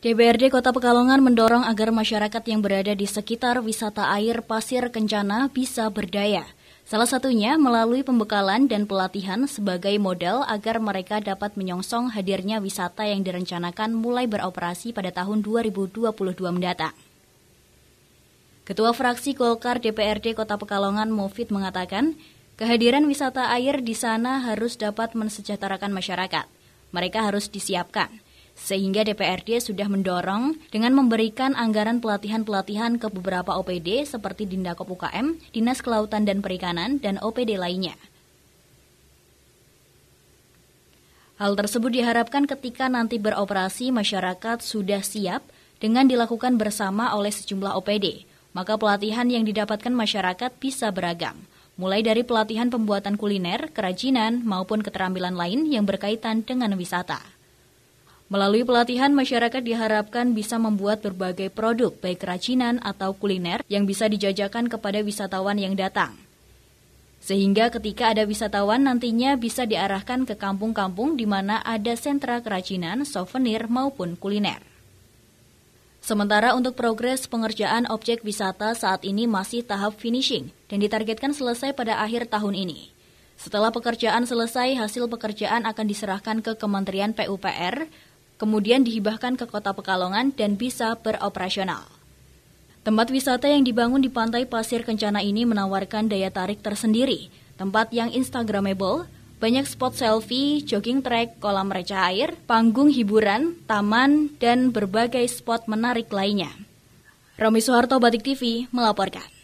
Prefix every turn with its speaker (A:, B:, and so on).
A: Dprd Kota Pekalongan mendorong agar masyarakat yang berada di sekitar wisata air Pasir Kencana bisa berdaya. Salah satunya melalui pembekalan dan pelatihan sebagai modal agar mereka dapat menyongsong hadirnya wisata yang direncanakan mulai beroperasi pada tahun 2022 mendatang. Ketua Fraksi Golkar DPRD Kota Pekalongan Mofit mengatakan, kehadiran wisata air di sana harus dapat mensejahterakan masyarakat. Mereka harus disiapkan sehingga DPRD sudah mendorong dengan memberikan anggaran pelatihan-pelatihan ke beberapa OPD seperti Dindakop UKM, Dinas Kelautan dan Perikanan, dan OPD lainnya. Hal tersebut diharapkan ketika nanti beroperasi masyarakat sudah siap dengan dilakukan bersama oleh sejumlah OPD. Maka pelatihan yang didapatkan masyarakat bisa beragam, mulai dari pelatihan pembuatan kuliner, kerajinan, maupun keterampilan lain yang berkaitan dengan wisata. Melalui pelatihan, masyarakat diharapkan bisa membuat berbagai produk, baik kerajinan atau kuliner, yang bisa dijajakan kepada wisatawan yang datang. Sehingga ketika ada wisatawan nantinya bisa diarahkan ke kampung-kampung di mana ada sentra kerajinan, souvenir maupun kuliner. Sementara untuk progres pengerjaan objek wisata saat ini masih tahap finishing dan ditargetkan selesai pada akhir tahun ini. Setelah pekerjaan selesai, hasil pekerjaan akan diserahkan ke Kementerian PUPR kemudian dihibahkan ke kota Pekalongan dan bisa beroperasional. Tempat wisata yang dibangun di pantai Pasir Kencana ini menawarkan daya tarik tersendiri, tempat yang instagramable, banyak spot selfie, jogging track, kolam reca air, panggung hiburan, taman, dan berbagai spot menarik lainnya. Romi Soeharto Batik TV melaporkan.